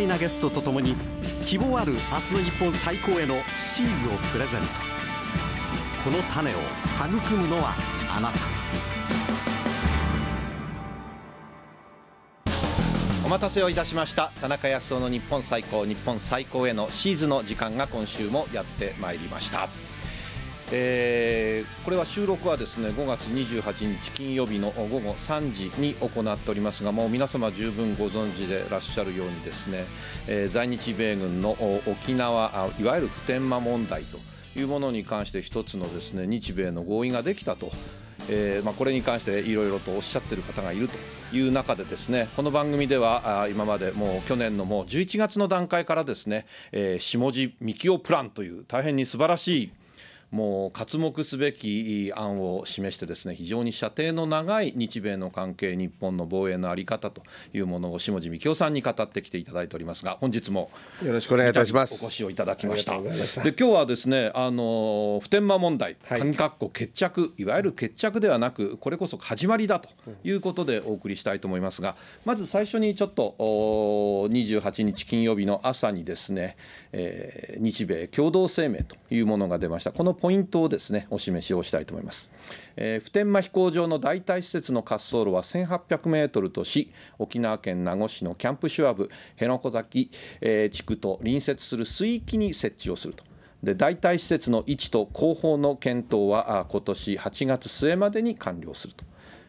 多なゲストとともに希望ある明日の日本最高へのシーズをプレゼントこの種を育むのはあなたお待たせをいたしました田中康夫の日本最高日本最高へのシーズの時間が今週もやってまいりましたえー、これは収録はですね5月28日金曜日の午後3時に行っておりますがもう皆様十分ご存知でいらっしゃるようにですね、えー、在日米軍の沖縄いわゆる普天間問題というものに関して一つのですね日米の合意ができたと。えー、まあ、これに関していろいろとおっしゃってる方がいるという中でですねこの番組では今までもう去年のもう11月の段階からですね、えー、下地幹夫プランという大変に素晴らしいもう活目すべき案を示してですね非常に射程の長い日米の関係日本の防衛の在り方というものを下地幹京さんに語ってきていただいておりますが本日もよろしくお願いいたしますお越しをいただきましたで今日はですねあの普天間問題紙括弧決着いわゆる決着ではなくこれこそ始まりだということでお送りしたいと思いますがまず最初にちょっと28日金曜日の朝にですね、えー、日米共同声明というものが出ましたこのポイントをですねお示しをしたいと思います、えー、普天間飛行場の代替施設の滑走路は1800メートルとし沖縄県名護市のキャンプシュアブ辺野古崎、えー、地区と隣接する水域に設置をするとで代替施設の位置と後方の検討は今年8月末までに完了すると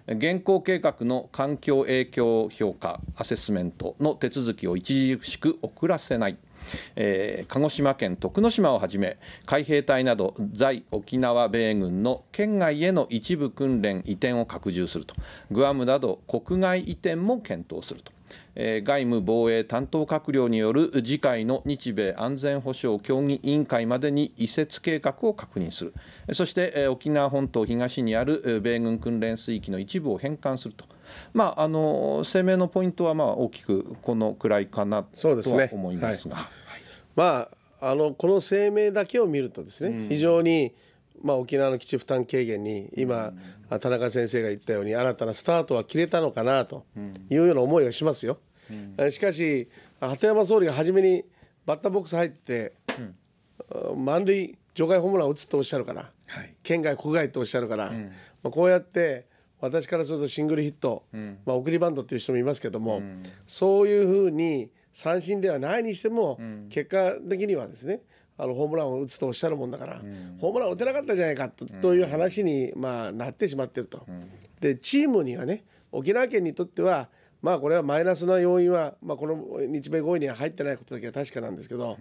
現行計画の環境影響評価アセスメントの手続きを著しく遅らせないえー、鹿児島県徳之島をはじめ海兵隊など在沖縄米軍の県外への一部訓練移転を拡充するとグアムなど国外移転も検討すると。え外務・防衛担当閣僚による次回の日米安全保障協議委員会までに移設計画を確認する、そして、え沖縄本島東にある米軍訓練水域の一部を返還すると、まあ、あの声明のポイントはまあ大きくこのくらいかなとは思いますが。まあ、あのこの声明だけを見るとですね、非常に、まあ、沖縄の基地負担軽減に今、田中先生が言ったように新たなスタートは切れたのかなというような思いがしますよ。しかし鳩山総理が初めにバッターボックス入って、満塁除外ホームランを打つとおっしゃるから、県外国外とおっしゃるから、まこうやって私からするとシングルヒット、ま送りバントっていう人もいますけども、そういうふうに三振ではないにしても、結果的にはですねあのホームランを打つとおっしゃるもんだから、ホームランを打てなかったじゃないかと,、という話に、まあ、なってしまってると。でチームにはね沖縄県にとってはまあこれはマイナスな要因は、まあ、この日米合意には入ってないことだけは確かなんですけど、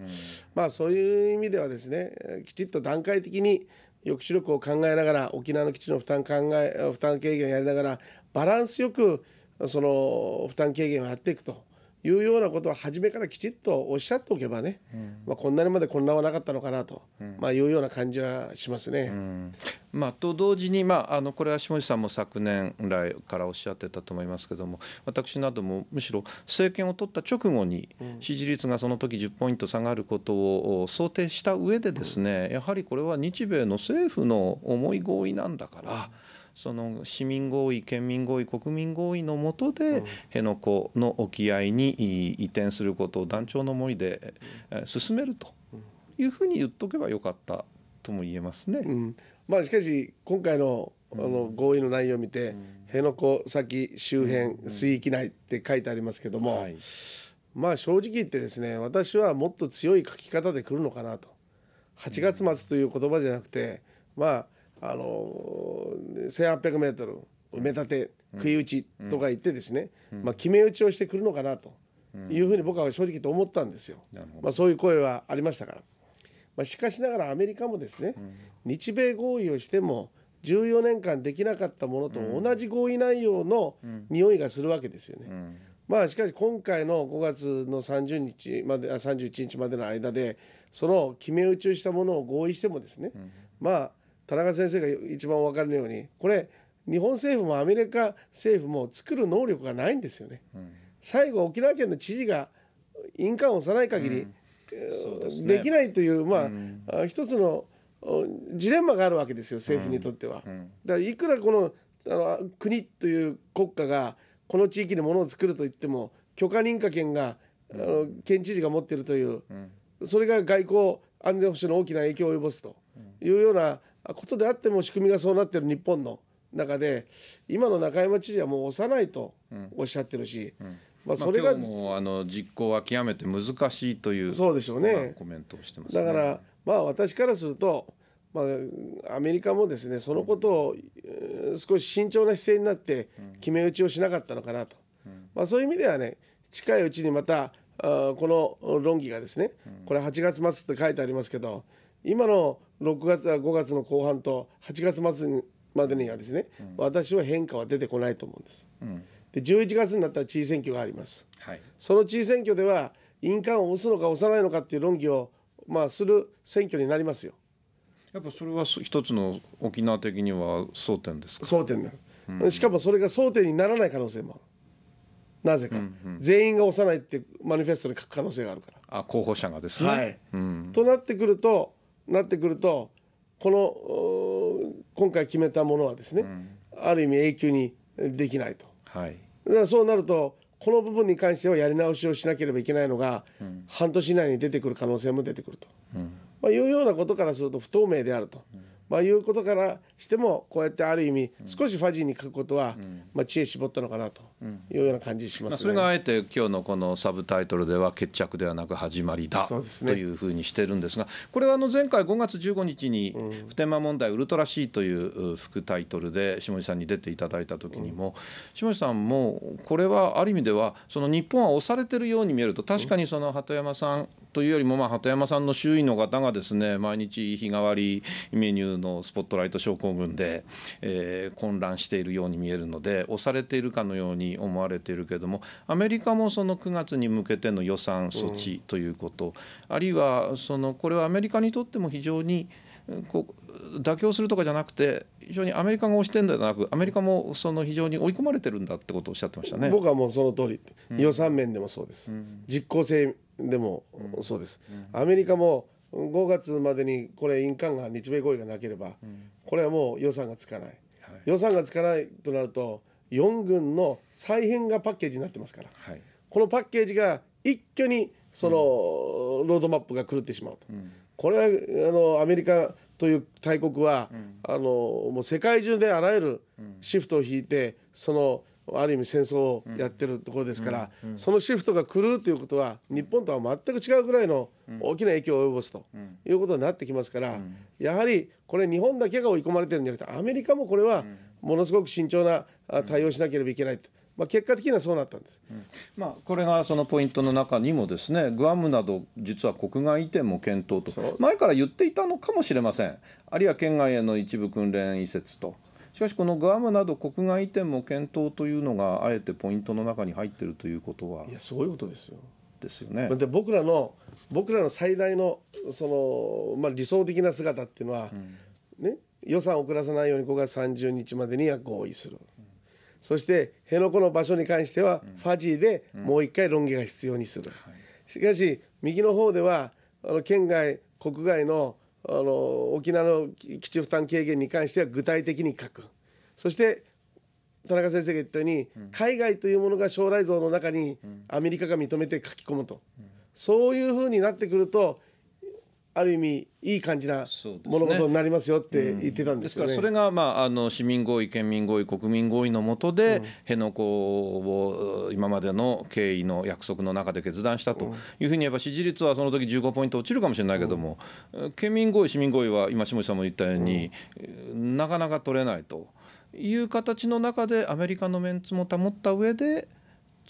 まあそういう意味ではですねきちっと段階的に抑止力を考えながら沖縄の基地の負担考え負担軽減をやりながらバランスよくその負担軽減をやっていくというようなことは初めからきちっとおっしゃっておけばね、うん、まあ、こんなにまで混乱はなかったのかなと、うん、まあ、いうような感じはしますね。うん、まあ、と同時に、まあ、あのこれは下地さんも昨年来からおっしゃってたと思いますけども私などもむしろ政権を取った直後に支持率がその時10ポイント下がることを想定した上でですねやはりこれは日米の政府の重い合意なんだから。その市民合意県民合意国民合意のもとで辺野古の沖合に移転することを団長の森で進めるというふうに言っとけばよかったとも言えますね。うん、まあ、しかし今回のあの合意の内容を見て、辺野古先周辺水域内って書いてありますけども、はい、まあ正直言ってですね私はもっと強い書き方で来るのかなと8月末という言葉じゃなくてまああの1 8 0 0ル埋め立て食い打ちとか言ってですね、まあ、決め打ちをしてくるのかなというふうに僕は正直と思ったんですよ、まあ、そういう声はありましたから、まあ、しかしながらアメリカもですね、日米合意をしても14年間できなかったものと同じ合意内容の匂いがするわけですよね。まあ、しかし今回の5月の30日まであ31日までの間でその決め打ちをしたものを合意してもですね、まあ田中先生が一番分かるようにこれ日本政府もアメリカ政府も作る能力がないんですよね。うん、最後沖縄県の知事が印鑑を押さない限り、うんでね、できないというまあ、うん、一つのジレンマがあるわけですよ政府にとっては。だからいくらこのあの国という国家がこの地域でものを作ると言っても許可認可権が、あの県知事が持っているという、それが外交安全保障の大きな影響を及ぼすというようなことであっても仕組みがそうなってる日本の中で今の中山知事はもう幼いとおっしゃってるし、うんうん、まあ、それが、もあの実行は極めて難しいというそうでしょうねコメントをしてます、ね、だからまあ私からすると、まあ、アメリカもですねそのことを、少し慎重な姿勢になって決め打ちをしなかったのかなと、まあ、そういう意味ではね近いうちにまたあこの論議がですねこれ8月末って書いてありますけど今の6月5月の後半と8月末までにはですね、うん、私は変化は出てこないと思うんです。うん、で11月になったら知事選挙があります。はい、その知事選挙では印鑑を押すのか押さないのかっていう論議を、まあ、する選挙になりますよ。やっぱそれは一つの沖縄的には争点ですか争点なる、うん、しかもそれが争点にならない可能性もある。なぜか、うんうん、全員が押さないってマニフェストに書く可能性があるからあ候補者がですね、はいうん、となってくるとなってくるとこの今回決めたものはですね、うん、ある意味永久にできないと。はい、だからそうなるとこの部分に関してはやり直しをしなければいけないのが、うん、半年以内に出てくる可能性も出てくると、うん、まあ、いうようなことからすると不透明であると。まあ、いうことからしてもこうやってある意味少しファジーに書くことは、まあ、知恵絞ったのかなというような感じします、ね、それがあえて今日のこのサブタイトルでは「決着ではなく始まりだ」というふうにしてるんですがこれはあの前回5月15日に「普天間問題ウルトラシー」という副タイトルで下地さんに出ていただいた時にも下地さんもこれはある意味ではその日本は押されてるように見えると確かにその鳩山さんというよりも、まあ、鳩山さんの周囲の方がですね毎日日替わりメニューのスポットライト症候群で、えー、混乱しているように見えるので押されているかのように思われているけれどもアメリカもその9月に向けての予算措置ということ、うん、あるいはそのこれはアメリカにとっても非常にこう妥協するとかじゃなくて非常にアメリカが押してるんではなくアメリカもその非常に追い込まれてるんだってことをおっしゃってましたね僕はもうその通り、うん、予算面でもそうです、うん、実効性でも、そうです、アメリカも5月までにこれ印鑑が日米合意がなければ、これはもう予算がつかない、はい、予算がつかないとなると4軍の再編がパッケージになってますから、はい、このパッケージが一挙にその、ロードマップが狂ってしまうと、うん、これはあのアメリカという大国は、うん、あのもう世界中であらゆるシフトを引いてそのある意味戦争をやってるところですから、そのシフトが狂うということは日本とは全く違うぐらいの大きな影響を及ぼすということになってきますから、やはりこれ日本だけが追い込まれてるんじゃなくてアメリカもこれはものすごく慎重な対応しなければいけないと。まあ、結果的にはそうなったんです、うん、まあ、これがそのポイントの中にもですねグアムなど実は国外移転も検討と前から言っていたのかもしれませんあるいは県外への一部訓練移設としかしこのグアムなど国外移転も検討というのがあえてポイントの中に入ってるということはいやすごいことですよ。ですよね。で僕らの僕らの最大のその、まあ、理想的な姿っていうのは、うん、ね、予算を遅らさないように5月30日までには合意する。うん、そして辺野古の場所に関してはファジーでもう一回論議が必要にする、うんしかし右の方ではあの県外国外のあの沖縄の基地負担軽減に関しては具体的に書くそして田中先生が言ったように、うん、海外というものが将来像の中にアメリカが認めて書き込むと、うん、そういうふうになってくるとある意味いい感じな物事になりますよって言ってたんです、ねねうん、からそれが、まあ、あの市民合意県民合意国民合意のもとで、辺野古を今までの経緯の約束の中で決断したというふうに言えば支持率はその時15ポイント落ちるかもしれないけども、うん、県民合意市民合意は今下地さんも言ったように、なかなか取れないという形の中でアメリカのメンツも保った上で。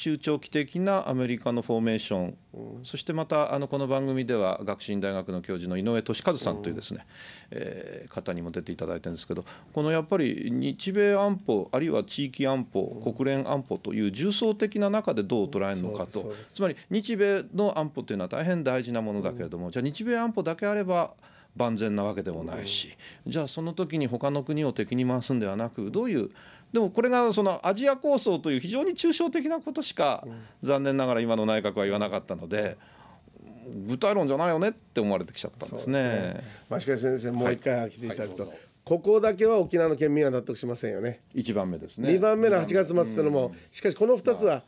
中長期的なアメリカのフォーメーション、うん、そしてまたあのこの番組では学習院大学の教授の井上俊和さんというですね、うん、えー、方にも出ていただいてるんですけどこのやっぱり日米安保あるいは地域安保、うん、国連安保という重層的な中でどう捉えるのかと、つまり日米の安保というのは大変大事なものだけれども、じゃあ日米安保だけあれば万全なわけでもないし、じゃあその時に他の国を敵に回すんではなくどういうでもこれがそのアジア構想という非常に抽象的なことしか残念ながら今の内閣は言わなかったので。具体論じゃないよねって思われてきちゃったんですね。すね先生もう一回来ていただくと、はいはい、ここだけは沖縄の県民は納得しませんよね。一番目ですね。二番目の八月末ってのも、うん、しかしこの二つは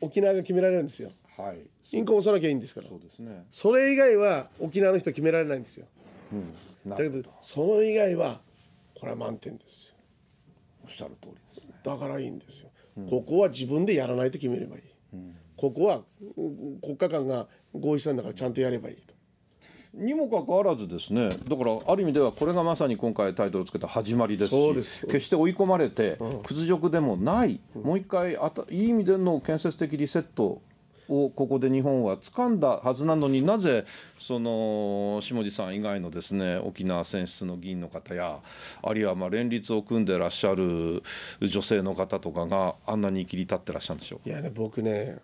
沖縄が決められるんですよ。はい。貧困をさなきゃいいんですから。そうですね。それ以外は沖縄の人決められないんですよ。うん。なだけどその以外はこれは満点ですよ。っしゃる通りです、ね、だからいいんですよ、ここは自分でやらないと決めればいい、ここは国家間が合意したんだからちゃんとやればいいと。にもかかわらずですねだからある意味ではこれがまさに今回タイトルをつけた始まりですですし決して追い込まれて屈辱でもない、もう一回あたいい意味での建設的リセットをここで日本は掴んだはずなのになぜその下地さん以外のですね沖縄選出の議員の方やあるいはまあ連立を組んでらっしゃる女性の方とかがあんなに切り立ってらっしゃるんでしょういやね僕ね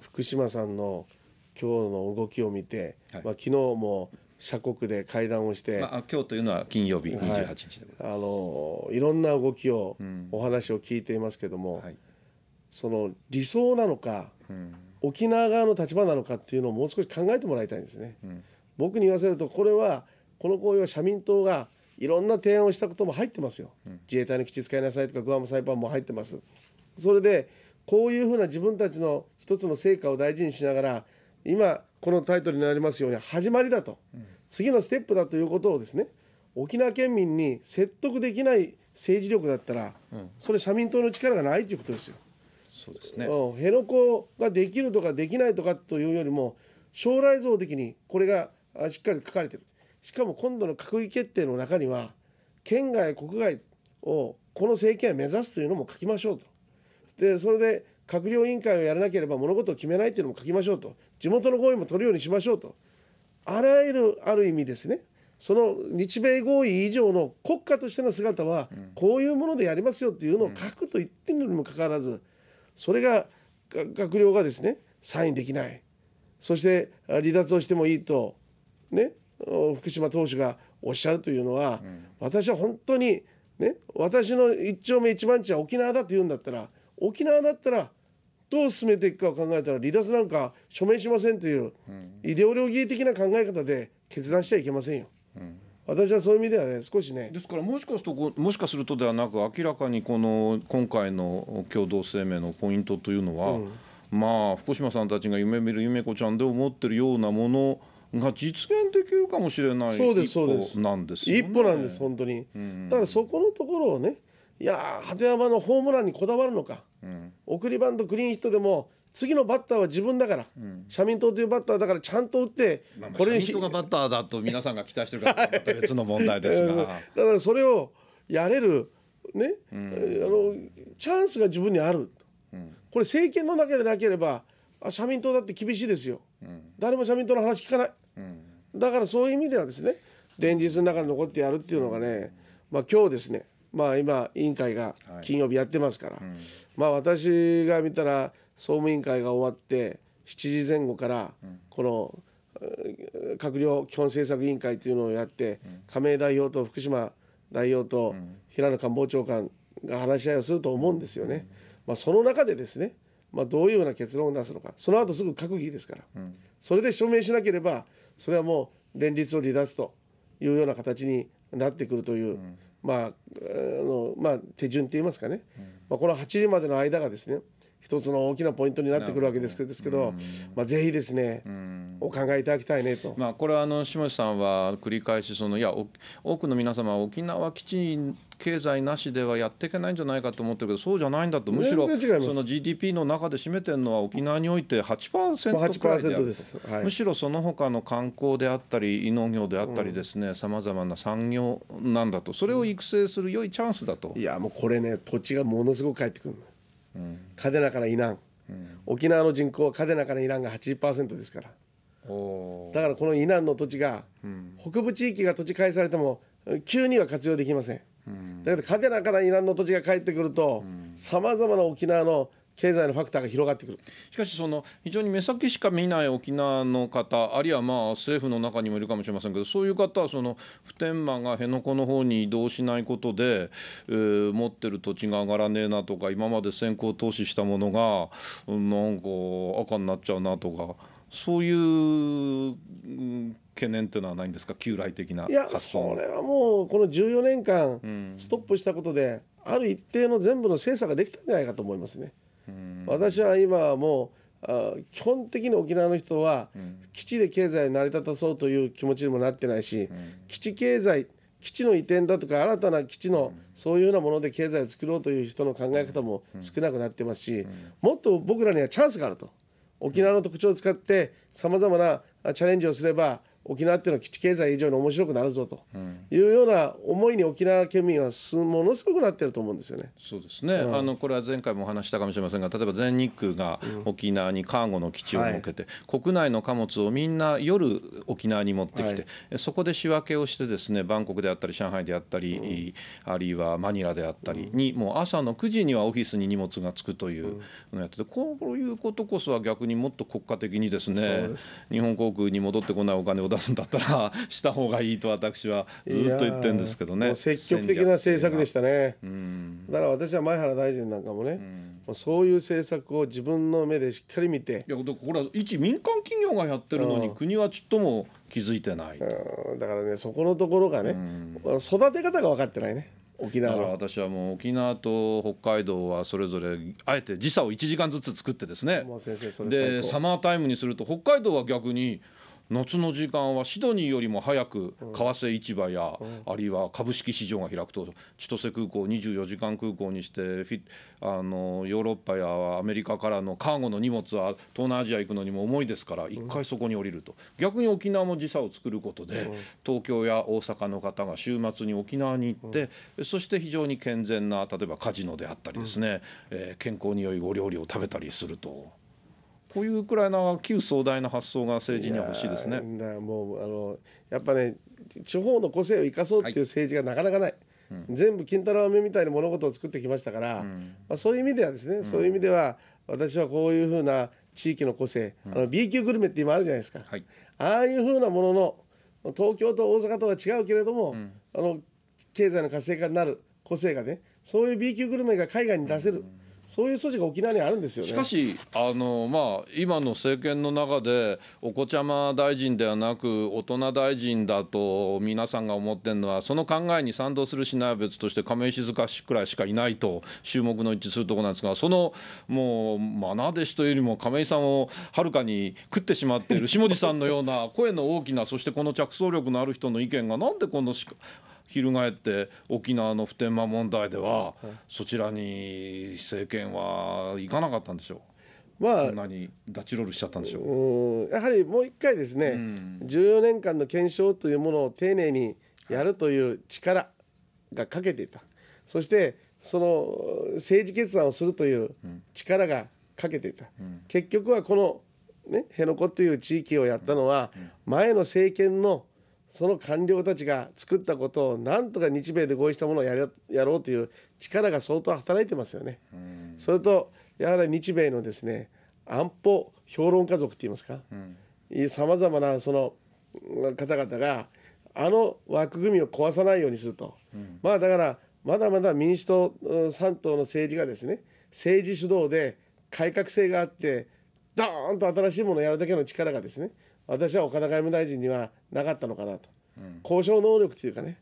福島さんの今日の動きを見て、はい、まあ、昨日も社国で会談をして、まあ、今日というのは金曜日28日でございます、はい、あのいろんな動きを、うん、お話を聞いていますけども、はい、その理想なのか、うん沖縄側の立場なのかっていうのをもう少し考えてもらいたいんですね。うん、僕に言わせるとこれはこの行為は社民党がいろんな提案をしたことも入ってますよ、うん、自衛隊の基地使いなさいとかグアムサイパンも入ってますそれでこういうふうな自分たちの一つの成果を大事にしながら今このタイトルになりますように始まりだと、うん、次のステップだということをですね沖縄県民に説得できない政治力だったら、うん、それ社民党の力がないということですよ。そうですね、うん、辺野古ができるとかできないとかというよりも将来像的にこれがしっかり書かれてるしかも今度の閣議決定の中には県外国外をこの政権は目指すというのも書きましょうとでそれで閣僚委員会をやらなければ物事を決めないというのも書きましょうと地元の合意も取るようにしましょうとあらゆるある意味ですねその日米合意以上の国家としての姿はこういうものでやりますよというのを書くと言ってるにもかかわらずそれが閣僚がですねサインできないそして離脱をしてもいいと、ね、福島党首がおっしゃるというのは、うん、私は本当に、ね、私の一丁目一番地は沖縄だと言うんだったら沖縄だったらどう進めていくかを考えたら離脱なんか署名しませんという、イデオロギー的な考え方で決断しちゃいけませんよ。うん私はそういう意味ではね少しねですからもしかするともしかするとではなく明らかにこの今回の共同声明のポイントというのは、うん、まあ福島さんたちが夢見る夢子ちゃんで思ってるようなものが実現できるかもしれないそうですそうですなんです、ね、一歩なんです本当に、うん、だからそこのところをねいや鳩山のホームランにこだわるのか、うん、送りバントクリーンヒットでも次のバッターは自分だから、うん、社民党というバッターだからちゃんと打って、まあ、これ社民党がバッターだと皆さんが期待してるかまた別の問題ですが、だからそれをやれるね、うん、あのチャンスが自分にある、うん、これ政権の中でなければあ社民党だって厳しいですよ、誰も社民党の話聞かない、だからそういう意味ではですね連日の中に残ってやるっていうのがね、まあ、今日ですねまあ今委員会が金曜日やってますから、はい、まあ私が見たら総務委員会が終わって7時前後からこの閣僚基本政策委員会というのをやって亀井代表と福島代表と平野官房長官が話し合いをすると思うんですよね。まあ、その中でですね、まあ、どういうような結論を出すのかその後すぐ閣議ですから、それで署名しなければそれはもう連立を離脱というような形になってくるという、まああのまあ、手順といいますかね、まあ、この8時までの間がですね一つの大きなポイントになってくるわけですけど、どまあ、ぜひですね、お考えいただきたいねと、まあ、これはあの下地さんは繰り返しそのいや多くの皆様沖縄基地経済なしではやっていけないんじゃないかと思ってるけどそうじゃないんだとむしろその GDP の中で占めてるのは沖縄において8%くらいであるはい、むしろその他の観光であったり農業であったりですねさまざまな産業なんだとそれを育成する良いチャンスだと、うん、いやもうこれね土地がものすごく返ってくる嘉手納からイナン、沖縄の人口は嘉手納からイナンが80%ですからだからこのイナンの土地が、北部地域が土地返されても急には活用できません、だけど嘉手納からイナンの土地が返ってくるとさまざまな沖縄の経済のファクターが広がってくるしかしその非常に目先しか見ない沖縄の方あるいはまあ政府の中にもいるかもしれませんけどそういう方はその普天間が辺野古の方に移動しないことで、えー、持ってる土地が上がらねえなとか今まで先行投資したものがなんか赤になっちゃうなとかそういう懸念というのはないんですか旧来的なそれはもうこの14年間ストップしたことで、ある一定の全部の精査ができたんじゃないかと思いますね。私は今はもうあ基本的に沖縄の人は基地で経済成り立たそうという気持ちにもなってないし、基地経済基地の移転だとか新たな基地のそういうようなもので経済を作ろうという人の考え方も少なくなってますしもっと僕らにはチャンスがあると沖縄の特徴を使ってさまざまなチャレンジをすれば沖縄っていうのは基地経済以上に面白くなるぞというような思いに沖縄県民はものすごくなってると思うんですよね。そうですね、うん、あのこれは前回もお話したかもしれませんが例えば全日空が沖縄に看護の基地を設けて、うん、国内の貨物をみんな夜沖縄に持ってきて、はい、そこで仕分けをしてですねバンコクであったり上海であったり、うん、あるいはマニラであったりに、もう朝の9時にはオフィスに荷物がつくというのをやっててこういうことこそは逆にもっと国家的にですね、日本航空に戻ってこないお金を出すんだったら した方がいいと私はずっと言ってるんですけどね積極的な政策でしたね、うん、だから私は前原大臣なんかもね、うん、そういう政策を自分の目でしっかり見ていやこれは一民間企業がやってるのに国はちっとも気づいてない、うん、だからねそこのところがね、うん、育て方が分かってないね沖縄だから私はもう沖縄と北海道はそれぞれあえて時差を1時間ずつ作ってですねもう先生それでサマータイムにすると北海道は逆に夏の時間はシドニーよりも早く為替市場や、あるいは株式市場が開くと千歳空港24時間空港にしてあのヨーロッパやアメリカからのカーゴの荷物は東南アジア行くのにも重いですから一回そこに降りると逆に沖縄も時差を作ることで東京や大阪の方が週末に沖縄に行ってそして非常に健全な例えばカジノであったりですね、えー、健康に良いお料理を食べたりすると。こういうライナは旧壮大な発想が政治には欲しいですね。もうあのやっぱね地方の個性を生かそうっていう政治がなかなかない、はいうん、全部金太郎飴みたいな物事を作ってきましたから、うん、まあ、そういう意味ではですね、うん、そういう意味では私はこういうふうな地域の個性、あの B 級グルメって今あるじゃないですか、はい、ああいうふうなものの東京と大阪とは違うけれども、あの経済の活性化になる個性がねそういう B 級グルメが海外に出せる。そういう素地が沖縄にあるんですよね。しかしあの、まあ、今の政権の中でお子ちゃま大臣ではなく大人大臣だと皆さんが思ってるのはその考えに賛同するしない別として亀井静香氏くらいしかいないと注目の一致するところなんですがそのもう愛弟、子というよりも亀井さんをはるかに食ってしまっている下地さんのような声の大きなそしてこの着想力のある人の意見がなんでこのしか。翻って沖縄の普天間問題では、そちらに政権は行かなかったんでしょう。まあ、ダチロールしちゃったんでしょうやはりもう一回ですね、うん、14年間の検証というものを丁寧にやるという力がかけていた、そしてその政治決断をするという力がかけていた、うん、結局はこの、ね、辺野古という地域をやったのは前の政権のその官僚たちが作ったことをなんとか日米で合意したものをやろうという力が相当働いてますよね。それとやはり日米のですね安保評論家族といいますかさまざまなその方々があの枠組みを壊さないようにすると、うん、まあだからまだまだ民主党3党の政治がですね政治主導で改革性があってドーンと新しいものをやるだけの力がですね私は岡田外務大臣にはなかったのかなと、うん、交渉能力というかね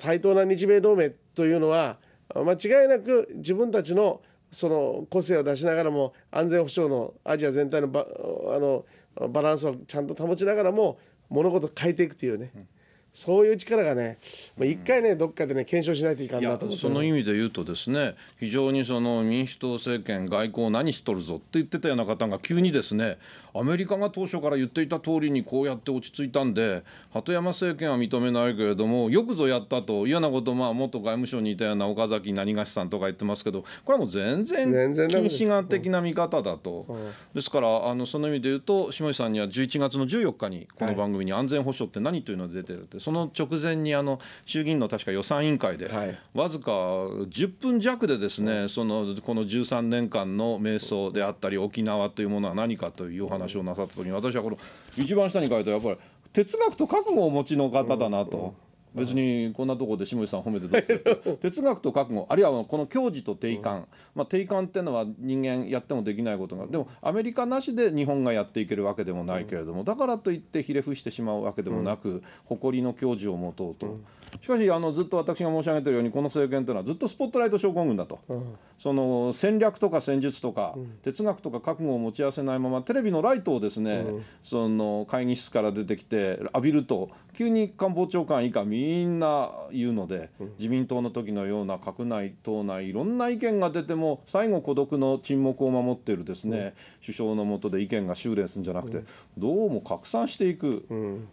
対等な日米同盟というのは間違いなく自分たちのその個性を出しながらも安全保障のアジア全体のバあのバランスをちゃんと保ちながらも物事を変えていくというね、うん、そういう力がね、まあ、一回ね、どっかでね、検証しないといかんなと思って、その意味で言うとですね、非常にその民主党政権、外交何しとるぞって言ってたような方が急にですね、アメリカが当初から言っていた通りにこうやって落ち着いたんで鳩山政権は認めないけれどもよくぞやったと嫌なことまあ元外務省にいたような岡崎何がしさんとか言ってますけどこれはもう全然禁止眼的な見方だと、うんうん、ですからあのその意味で言うと下地さんには11月の14日にこの番組に安全保障って何というのが出てて、その直前にあの衆議院の確か予算委員会で、わずか10分弱でですね、そのこの13年間の瞑想であったり沖縄というものは何かというお話話をなさった時に私はこの一番下に書いたやっぱり哲学と覚悟をお持ちの方だなと。別にこんなところで下地さん褒めてたんですけど哲学と覚悟あるいはこの教持と定観、うん、まあ、定観っていうのは人間やってもできないことがでもアメリカなしで日本がやっていけるわけでもないけれども、うん、だからといってひれ伏してしまうわけでもなく、うん、誇りの教持を持とうと。しかしあのずっと私が申し上げてるようにこの政権というのはずっとスポットライト症候群だと、うん、その戦略とか戦術とか、うん、哲学とか覚悟を持ち合わせないままテレビのライトをですね、うん、その会議室から出てきて浴びると急に官房長官以下みんな言うので、自民党の時のような閣内党内いろんな意見が出ても最後孤独の沈黙を守っているですね、首相のもとで意見が修練するんじゃなくて、どうも拡散していく、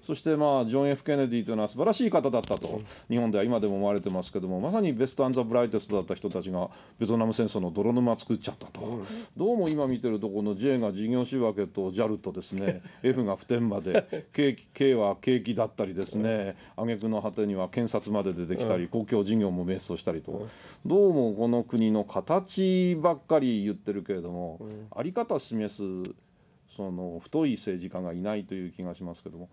そしてまあジョン・ F・ ケネディというのは素晴らしい方だったと、日本では今でも思われてますけどもまさにベスト・アン・ザ・ブライテストだった人たちがベトナム戦争の泥沼作っちゃったと、どうも今見てるとこの J が事業仕分けと JAL とですね F が普天間で K, K は景気だったりりですね、挙句の果てには検察まで出てきたり、公共事業も迷走したりと、どうもこの国の形ばっかり言ってるけれども、在り方示すその太い政治家がいないという気がしますけども。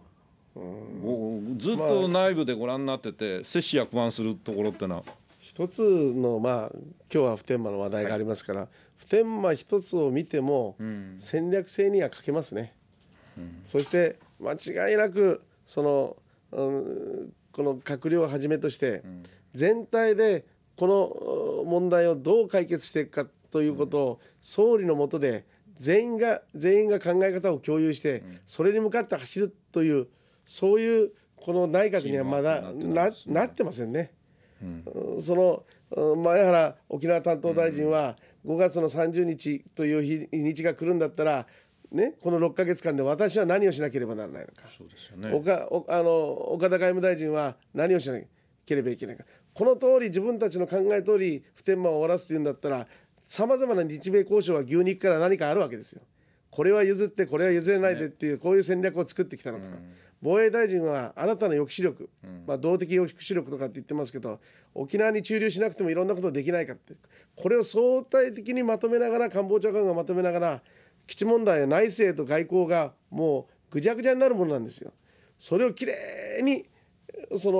ずっと内部でご覧になってて、摂氏や不安するところってのは一つのまあ今日は普天間の話題がありますから、はい、普天間一つを見ても戦略性には欠けますね、うん、そして間違いなくそのこの閣僚をはじめとして全体でこの問題をどう解決していくかということを総理のもとで全員が全員が考え方を共有してそれに向かって走るというそういうこの内閣にはまだなってませんね。その前原沖縄担当大臣は5月の30日という日にちが来るんだったらね、この6か月間で私は何をしなければならないのかおあの岡田外務大臣は何をしなければいけないかこの通り自分たちの考え通り普天間を終わらすというんだったらさまざまな日米交渉は牛肉から何かあるわけですよ。これは譲ってこれは譲れないでっていう、こういう戦略を作ってきたのか。うん防衛大臣は新たな抑止力、うん、まあ、動的抑止力とかって言ってますけど沖縄に駐留しなくてもいろんなことできないかってこれを相対的にまとめながら官房長官がまとめながら基地問題や内政と外交がもうぐちゃぐちゃになるものなんですよ。それをきれいにそ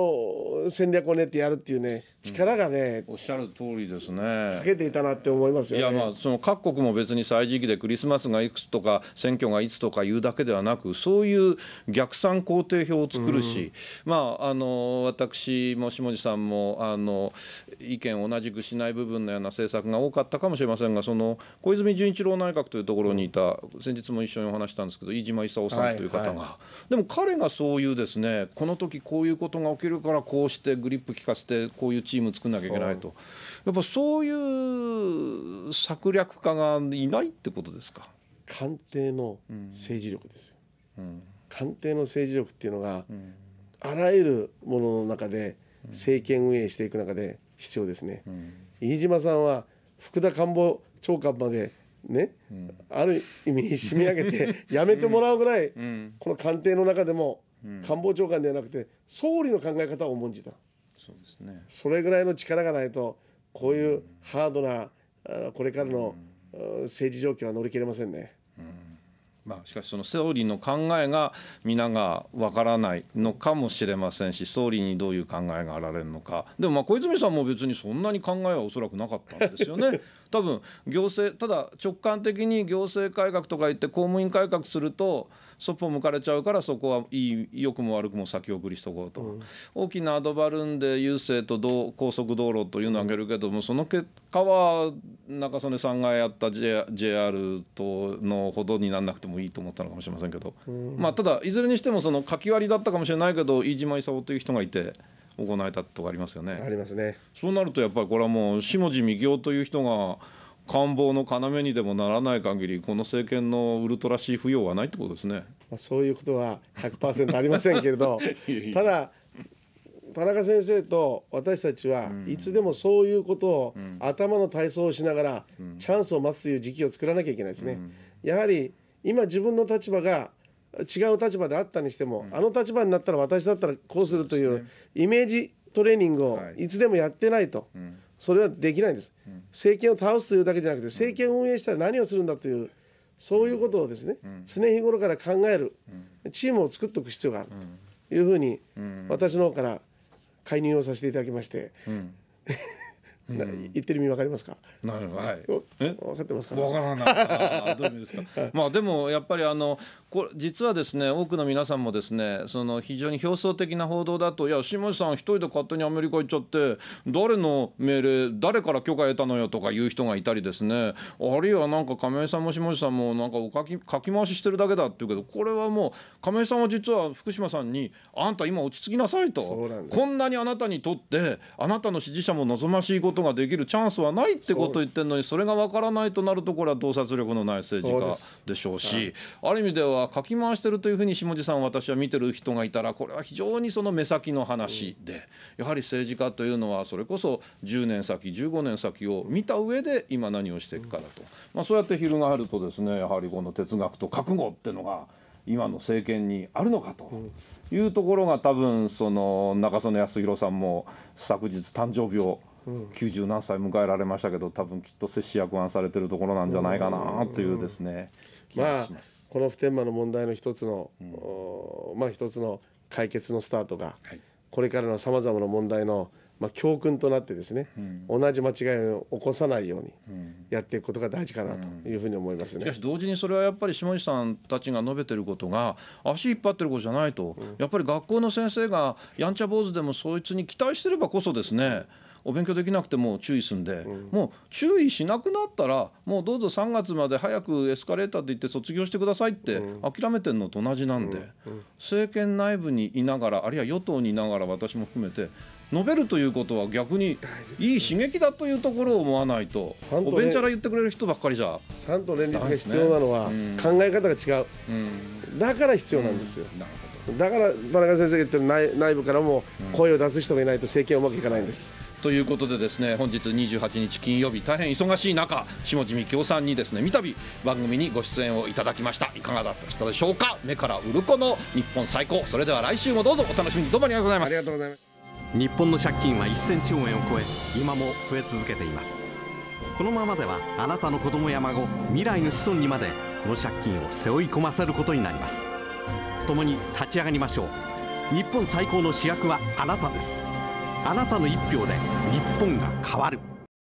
の戦略を練ってやるっていうね力がね、うん、おっしゃる通りですねかけていたなって思いますよ、ね、いやまあその各国も別に歳時期でクリスマスがいくつとか選挙がいつとかいうだけではなくそういう逆算工程表を作るし、うん、まああの私も下地さんもあの意見を同じくしない部分のような政策が多かったかもしれませんがその小泉純一郎内閣というところにいた、うん、先日も一緒にお話したんですけど飯島功さんという方が、はいはい、でも彼がそういうですねこの時こういうことことが起きるからこうしてグリップ効かせてこういうチーム作んなきゃいけないとやっぱそういう策略家がいないってことですか官邸の政治力ですよ、うん、官邸の政治力っていうのが、うん、あらゆるものの中で政権運営していく中で必要ですね、うん、飯島さんは福田官房長官までね、うん、ある意味締め上げてやめてもらうぐらい、この官邸の中でも官房長官ではなくて総理の考え方を重んじたそうですねそれぐらいの力がないとこういうハードなこれからの政治状況は乗り切れませんね。まあ、しかし、その総理の考えが皆がわからないのかもしれませんし、総理にどういう考えがあられるのか、でもまあ小泉さんも別にそんなに考えはおそらくなかったんですよね。多分行政ただ直感的に行政改革とか言って公務員改革するとそっぽ向かれちゃうからそこはいい良くも悪くも先送りしとこうと、うん、大きなアドバルーンで郵政と道高速道路というのを挙げるけども、その結果は中曽根さんがやった、J、JR とのほどになんなくてもいいと思ったのかもしれませんけど、うん、まあただいずれにしてもその書き割りだったかもしれないけど飯島功という人がいて。行えたとかありますよね。ありますね。そうなるとやっぱりこれはもう下地幹雄という人が官房の要にでもならない限りこの政権のウルトラー不要はないってことですね。まあ、そういうことは100%ありませんけれど ただ田中先生と私たちはいつでもそういうことを頭の体操をしながらチャンスを待つという時期を作らなきゃいけないですね。やはり今自分の立場が違う立場であったにしても、あの立場になったら私だったらこうするというイメージトレーニングをいつでもやってないと。うそれはできないんです、うん、政権を倒すというだけじゃなくて政権を運営したら何をするんだというそういうことをですね、うん、常日頃から考える、うん、チームを作っておく必要があるというふうに私の方から介入をさせていただきまして、言ってる意味わかりますか。なるほど。はい。え、分かってますか。からない。どういう意味ですか。まあでもやっぱりあのこれ実はですね多くの皆さんもですねその非常に表層的な報道だといや下地さん一人で勝手にアメリカ行っちゃって誰の命令誰から許可得たのよとか言う人がいたりですねあるいはなんか亀井さんも下地さんもなんかお書き書き回ししてるだけだっていうけどこれはもう亀井さんは実は福島さんにあんた今落ち着きなさいとこんなにあなたにとってあなたの支持者も望ましいことことができるチャンスはないってことを言ってるのにそれが分からないとなるとこれは洞察力のない政治家でしょうし、ある意味ではかき回してるというふうに下地さん私は見てる人がいたらこれは非常にその目先の話で、やはり政治家というのはそれこそ10年先15年先を見た上で今何をしていくかだと、まあ、そうやって翻るとですねやはりこの哲学と覚悟っていうのが今の政権にあるのかと。いうところが多分その中曽根康弘さんも昨日誕生日を九十何歳迎えられましたけど多分きっと接し役案されてるところなんじゃないかなというですね、まあこの普天間の問題の一つの、うん、まあ一つの解決のスタートが、はい、これからのさまざまな問題の、まあ、教訓となってですね、うん、同じ間違いを起こさないようにやっていくことが大事かなというふうに思いますね、うん、しかし同時にそれはやっぱり下地さんたちが述べてることが足引っ張ってることじゃないと、うん、やっぱり学校の先生がやんちゃ坊主でもそいつに期待してればこそですねお勉強できなくても注意すんで、うん、もう注意しなくなったらもうどうぞ3月まで早くエスカレーターで行って卒業してくださいって諦めてるのと同じなんで、政権内部にいながらあるいは与党にいながら私も含めて述べるということは逆にいい刺激だというところを思わないとおべんちゃら言ってくれる人ばっかりじゃちんと連立が必要なのは考え方が違う、うん、だから必要なんですよ、だから田中先生が言ってる内内部からも声を出す人がいないと政権はうまくいかないんです。ということでですね本日28日金曜日大変忙しい中下地美京さんにですね三度番組にご出演をいただきましたいかがだったでしょうか目から鱗の日本最高それでは来週もどうぞお楽しみにどうもありがとうございますありがとうございます日本の借金は1000兆円を超え今も増え続けていますこのままではあなたの子供や孫未来の子孫にまでこの借金を背負い込ませることになります共に立ち上がりましょう日本最高の主役はあなたですあなたの1票で日本が変わる